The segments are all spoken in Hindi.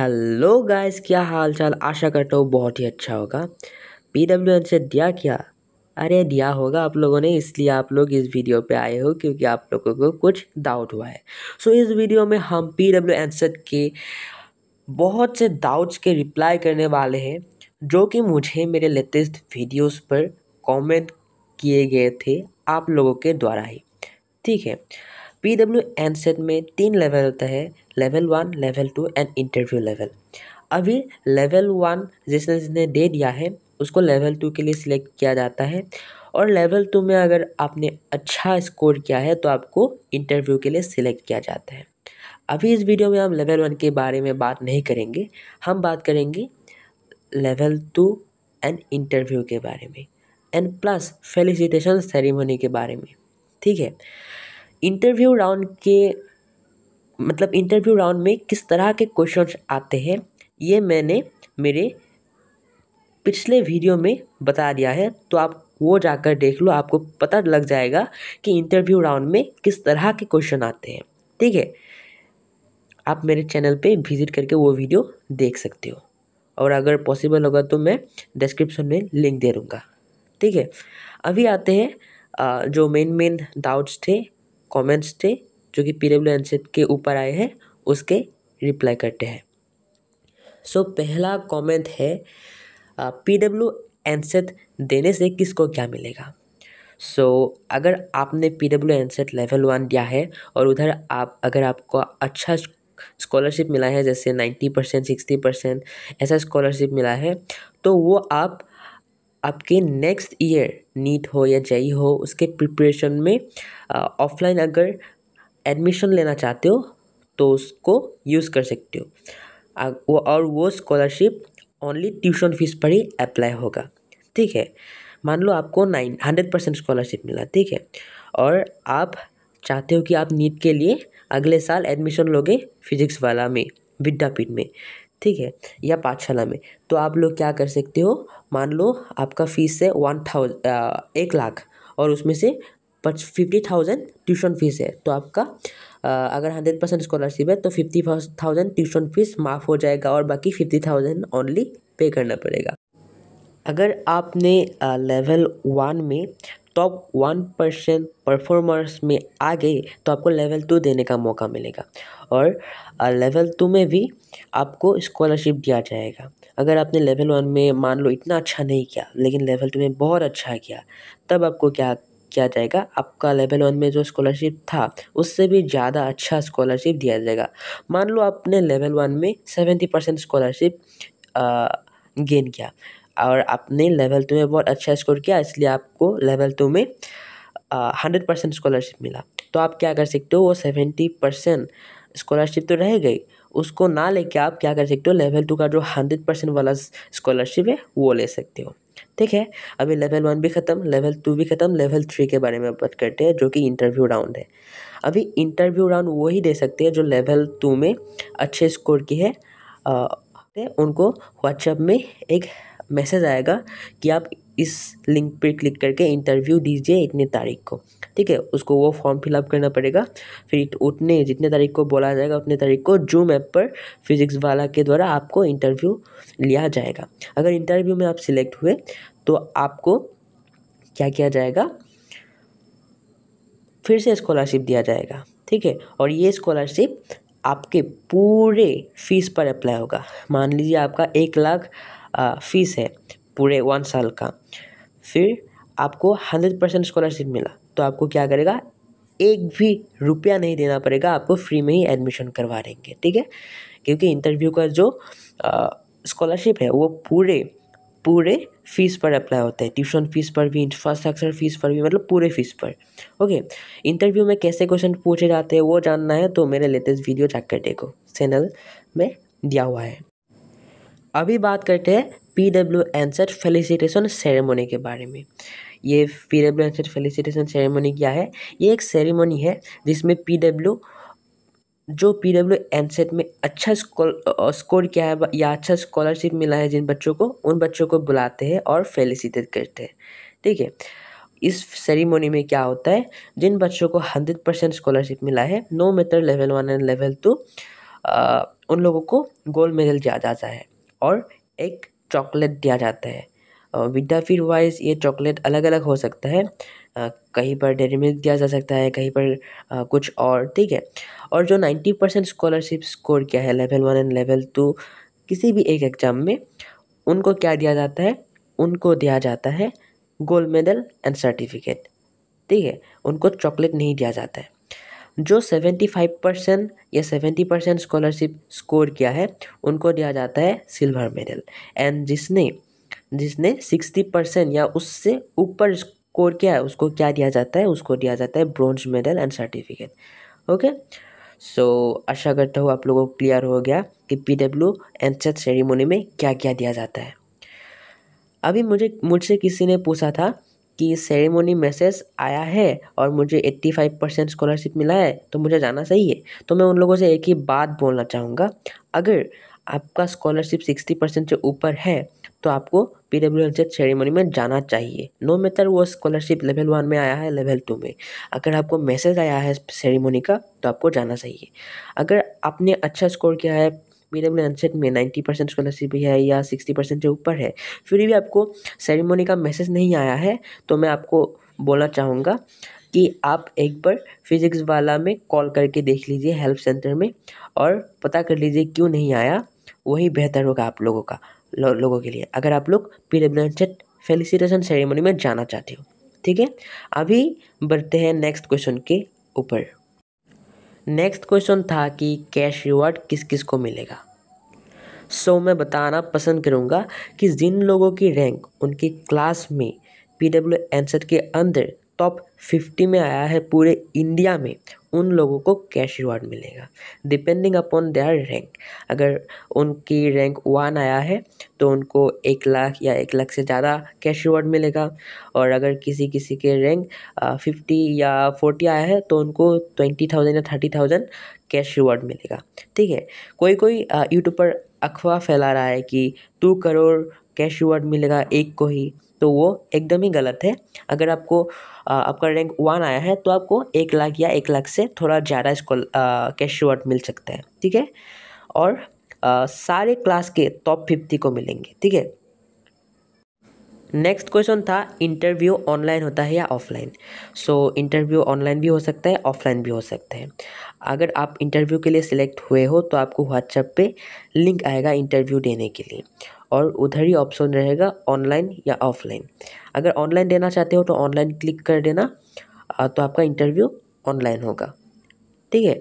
हेलो गाइस क्या हाल चाल आशा करता हूँ बहुत ही अच्छा होगा पी डब्ल्यू एन से दिया क्या अरे दिया होगा आप लोगों ने इसलिए आप लोग इस वीडियो पे आए हो क्योंकि आप लोगों को कुछ डाउट हुआ है सो so, इस वीडियो में हम पी डब्ल्यू एन सेट के बहुत से डाउट्स के रिप्लाई करने वाले हैं जो कि मुझे मेरे लेटेस्ट वीडियोस पर कमेंट किए गए थे आप लोगों के द्वारा ही ठीक है पी डब्ल्यू एन सेट में तीन लेवल होता है level one level two and interview level अभी लेवल वन जिसने जिसने दे दिया है उसको लेवल टू के लिए सिलेक्ट किया जाता है और लेवल टू में अगर आपने अच्छा स्कोर किया है तो आपको इंटरव्यू के लिए सिलेक्ट किया जाता है अभी इस वीडियो में हम लेवल वन के बारे में बात नहीं करेंगे हम बात करेंगे लेवल टू एंड इंटरव्यू के बारे में एंड प्लस फेलिसिटेशन सेरेमनी के बारे में ठीक है इंटरव्यू राउंड के मतलब इंटरव्यू राउंड में किस तरह के क्वेश्चन आते हैं ये मैंने मेरे पिछले वीडियो में बता दिया है तो आप वो जाकर देख लो आपको पता लग जाएगा कि इंटरव्यू राउंड में किस तरह के क्वेश्चन आते हैं ठीक है आप मेरे चैनल पे विज़िट करके वो वीडियो देख सकते हो और अगर पॉसिबल होगा तो मैं डिस्क्रिप्शन में लिंक दे दूँगा ठीक है अभी आते हैं जो मेन मेन डाउट्स थे कमेंट्स थे जो कि पी डब्ल्यू एन के ऊपर आए हैं उसके रिप्लाई करते हैं सो so, पहला कमेंट है पी डब्ल्यू एनसेट देने से किसको क्या मिलेगा सो so, अगर आपने P W NSAT level one दिया है और उधर आप अगर आपको अच्छा स्कॉलरशिप मिला है जैसे नाइन्टी परसेंट सिक्सटी परसेंट ऐसा स्कॉलरशिप मिला है तो वो आप आपके नेक्स्ट ईयर नीट हो या जई e e हो उसके प्रिपरेशन में ऑफलाइन अगर एडमिशन लेना चाहते हो तो उसको यूज़ कर सकते हो वो और वो स्कॉलरशिप ओनली ट्यूशन फीस पर ही अप्लाई होगा ठीक है मान लो आपको नाइन हंड्रेड परसेंट स्कॉलरशिप मिला ठीक है और आप चाहते हो कि आप नीट के लिए अगले साल एडमिशन लोगे फिजिक्स वाला में विद्यापीठ में ठीक है या पाठशाला में तो आप लोग क्या कर सकते हो मान लो आपका फीस है वन थाउज एक लाख और उसमें से पर फिफ्टी थाउजेंड ट्यूशन फीस है तो आपका अगर हंड्रेड परसेंट स्कॉलरशिप है तो फिफ्टी थाउजेंड ट्यूशन फीस माफ़ हो जाएगा और बाकी फिफ्टी थाउजेंड ओनली पे करना पड़ेगा अगर आपने लेवल वन में टॉप वन परसेंट परफॉर्मर्स में आ गए तो आपको लेवल टू देने का मौका मिलेगा और लेवल टू में भी आपको स्कॉलरशिप दिया जाएगा अगर आपने लेवल वन में मान लो इतना अच्छा नहीं किया लेकिन लेवल टू में बहुत अच्छा किया तब आपको क्या किया जाएगा आपका लेवल वन में जो स्कॉलरशिप था उससे भी ज़्यादा अच्छा स्कॉलरशिप दिया जाएगा मान लो आपने लेवल वन में सेवेंटी परसेंट स्कॉलरशिप गेन किया और आपने लेवल टू में बहुत अच्छा स्कोर किया इसलिए आपको लेवल टू में हंड्रेड परसेंट स्कॉलरशिप मिला तो आप क्या कर सकते हो वो सेवेंटी परसेंट स्कॉलरशिप तो रह गई उसको ना लेके आप क्या कर सकते हो लेवल टू का जो हंड्रेड परसेंट वाला स्कॉलरशिप है वो ले सकते हो ठीक है अभी लेवल वन भी ख़त्म लेवल टू भी ख़त्म लेवल थ्री के बारे में बात करते हैं जो कि इंटरव्यू राउंड है अभी इंटरव्यू राउंड वो ही दे सकते हैं जो लेवल टू में अच्छे स्कोर की है आ, उनको व्हाट्सएप में एक मैसेज आएगा कि आप इस लिंक पर क्लिक करके इंटरव्यू दीजिए इतनी तारीख को ठीक है उसको वो फॉर्म फिलअप करना पड़ेगा फिर उतने जितने तारीख को बोला जाएगा उतने तारीख को जूम ऐप पर फिजिक्स वाला के द्वारा आपको इंटरव्यू लिया जाएगा अगर इंटरव्यू में आप सिलेक्ट हुए तो आपको क्या किया जाएगा फिर से स्कॉलरशिप दिया जाएगा ठीक है और ये स्कॉलरशिप आपके पूरे फीस पर अप्लाई होगा मान लीजिए आपका एक लाख फीस है पूरे वन साल का फिर आपको हंड्रेड परसेंट स्कॉलरशिप मिला तो आपको क्या करेगा एक भी रुपया नहीं देना पड़ेगा आपको फ्री में ही एडमिशन करवा देंगे ठीक है क्योंकि इंटरव्यू का जो स्कॉलरशिप है वो पूरे पूरे फीस पर अप्लाई होता है ट्यूशन फीस पर भी इंफ्रास्ट्रक्चर फीस पर भी मतलब पूरे फीस पर ओके इंटरव्यू में कैसे क्वेश्चन पूछे जाते हैं वो जानना है तो मेरे लेटेस्ट वीडियो जाकर देखो चैनल में दिया हुआ है अभी बात करते हैं P W NSAT felicitation ceremony के बारे में ये P W N felicitation ceremony क्या है ये एक सेरेमनी है जिसमें पी डब्ल्यू जो पी डब्ल्यू एन सेट में अच्छा स्कोर स्कोर किया है या अच्छा स्कॉलरशिप मिला है जिन बच्चों को उन बच्चों को बुलाते हैं और फेलिसिटेट करते हैं ठीक है इस सेरेमनी में क्या होता है जिन बच्चों को हंड्रेड परसेंट स्कॉलरशिप मिला है no matter level one and level two उन लोगों को गोल्ड मेडल दिया जाता है और एक चॉकलेट दिया जाता है फिर वाइज ये चॉकलेट अलग अलग हो सकता है कहीं पर डेरी मिल्क दिया जा सकता है कहीं पर कुछ और ठीक है और जो नाइन्टी परसेंट स्कॉलरशिप स्कोर किया है level one and level two किसी भी एक एग्ज़ाम में उनको क्या दिया जाता है उनको दिया जाता है गोल्ड मेडल एंड सर्टिफिकेट ठीक है उनको चॉकलेट नहीं दिया जाता है जो सेवेंटी फाइव परसेंट या सेवेंटी परसेंट स्कॉलरशिप स्कोर किया है उनको दिया जाता है सिल्वर मेडल एंड जिसने जिसने सिक्सटी परसेंट या उससे ऊपर स्कोर किया है उसको क्या दिया जाता है उसको दिया जाता है bronze medal and certificate okay so आशा करता हूँ आप लोगों को क्लियर हो गया कि पी डब्ल्यू एंसर सेरेमोनी में क्या क्या दिया जाता है अभी मुझे मुझसे किसी ने पूछा था कि सेरेमोनी मैसेज आया है और मुझे एट्टी फाइव परसेंट स्कॉलरशिप मिला है तो मुझे जाना सही है तो मैं उन लोगों से एक ही बात बोलना चाहूँगा अगर आपका स्कॉलरशिप सिक्सटी परसेंट से ऊपर है तो आपको पी डब्ल्यू एल सेरेमनी में जाना चाहिए नो मैटर वो स्कॉलरशिप लेवल वन में आया है लेवल टू में अगर आपको मैसेज आया है सेरेमनी का तो आपको जाना चाहिए अगर आपने अच्छा स्कोर किया है पी डब्ल्यू सेट में नाइन्टी परसेंट स्कॉलरशिप है या सिक्सटी परसेंट से ऊपर है फिर भी आपको सेरेमनी का मैसेज नहीं आया है तो मैं आपको बोलना चाहूँगा कि आप एक बार फिजिक्स वाला में कॉल करके देख लीजिए हेल्प सेंटर में और पता कर लीजिए क्यों नहीं आया वही बेहतर होगा आप लोगों का लो, लोगों के लिए अगर आप लोग प्रीलिमिनरी फेलिसिटेशन सेरेमनी में जाना चाहते हो ठीक है अभी बढ़ते हैं नेक्स्ट क्वेश्चन के ऊपर नेक्स्ट क्वेश्चन था कि कैश रिवॉर्ड किस किस को मिलेगा सो so, मैं बताना पसंद करूँगा कि जिन लोगों की रैंक उनकी क्लास में पी डब्ल्यू के अंदर टॉप फिफ्टी में आया है पूरे इंडिया में उन लोगों को कैश रिवॉर्ड मिलेगा डिपेंडिंग अपॉन देयर रैंक अगर उनकी रैंक वन आया है तो उनको एक लाख या एक लाख से ज़्यादा कैश रिवॉर्ड मिलेगा और अगर किसी किसी के रैंक फिफ्टी या फोर्टी आया है तो उनको ट्वेंटी थाउजेंड या थर्टी थाउजेंड कैश रिवॉर्ड मिलेगा ठीक है कोई कोई यूट्यूब पर अफवाह फैला रहा है कि टू करोड़ कैश रिवॉर्ड मिलेगा एक को ही तो वो एकदम ही गलत है अगर आपको आपका रैंक वन आया है तो आपको एक लाख या एक लाख से थोड़ा ज़्यादा स्कॉल कैश रिवार्ड मिल सकता है ठीक है और आ, सारे क्लास के टॉप फिफ्टी को मिलेंगे ठीक है नेक्स्ट क्वेश्चन था इंटरव्यू ऑनलाइन होता है या ऑफलाइन सो इंटरव्यू ऑनलाइन भी हो सकता है ऑफलाइन भी हो सकता है अगर आप इंटरव्यू के लिए सिलेक्ट हुए हो तो आपको व्हाट्सएप पे लिंक आएगा इंटरव्यू देने के लिए और उधर ही ऑप्शन रहेगा ऑनलाइन या ऑफलाइन अगर ऑनलाइन देना चाहते हो तो ऑनलाइन क्लिक कर देना तो आपका इंटरव्यू ऑनलाइन होगा ठीक है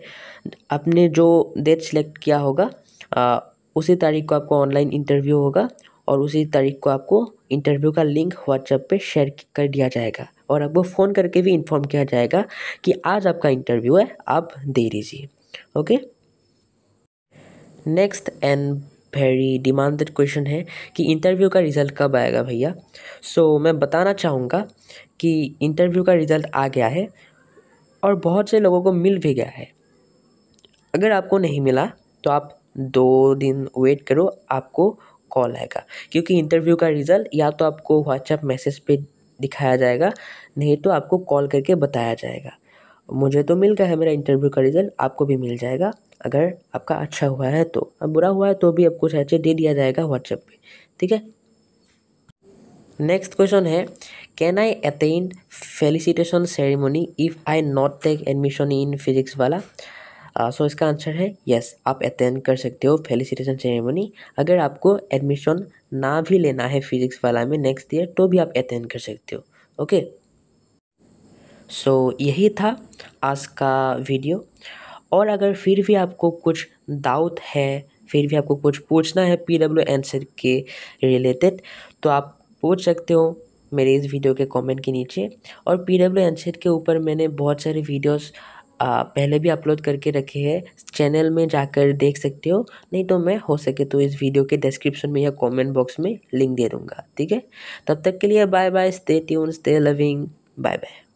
आपने जो डेट सिलेक्ट किया होगा आ, उसी तारीख को आपको ऑनलाइन इंटरव्यू होगा और उसी तारीख को आपको इंटरव्यू का लिंक व्हाट्सएप पे शेयर कर दिया जाएगा और आपको फ़ोन करके भी इन्फॉर्म किया जाएगा कि आज आपका इंटरव्यू है आप दे दीजिए okay next and very demanded question है कि इंटरव्यू का रिज़ल्ट कब आएगा भैया सो so, मैं बताना चाहूँगा कि इंटरव्यू का रिज़ल्ट आ गया है और बहुत से लोगों को मिल भी गया है अगर आपको नहीं मिला तो आप दो दिन वेट करो आपको कॉल आएगा क्योंकि इंटरव्यू का रिज़ल्ट या तो आपको व्हाट्सएप मैसेज पे दिखाया जाएगा नहीं तो आपको कॉल करके बताया जाएगा मुझे तो मिल गया है मेरा इंटरव्यू का रिज़ल्ट आपको भी मिल जाएगा अगर आपका अच्छा हुआ है तो अब बुरा हुआ है तो भी आपको सैचे दे दिया जाएगा व्हाट्सएप पे ठीक है नेक्स्ट क्वेश्चन है can I attend felicitation ceremony if I not take admission in physics वाला सो uh, इसका आंसर है यस आप अटेंड कर सकते हो फेलिसिटेशन सेरेमनी अगर आपको एडमिशन ना भी लेना है फिजिक्स वाला में नेक्स्ट ईयर तो भी आप अटेंड कर सकते हो ओके सो so, यही था आज का वीडियो और अगर फिर भी आपको कुछ डाउट है फिर भी आपको कुछ पूछना है पी डब्ल्यू एंसर के रिलेटेड तो आप पूछ सकते हो मेरे इस वीडियो के कमेंट के नीचे और पी डब्ल्यू एंसर के ऊपर मैंने बहुत सारे वीडियोज़ पहले भी अपलोड करके रखे हैं चैनल में जाकर देख सकते हो नहीं तो मैं हो सके तो इस वीडियो के डिस्क्रिप्शन में या कमेंट बॉक्स में लिंक दे दूँगा ठीक है तब तक के लिए bye bye stay tune stay loving bye bye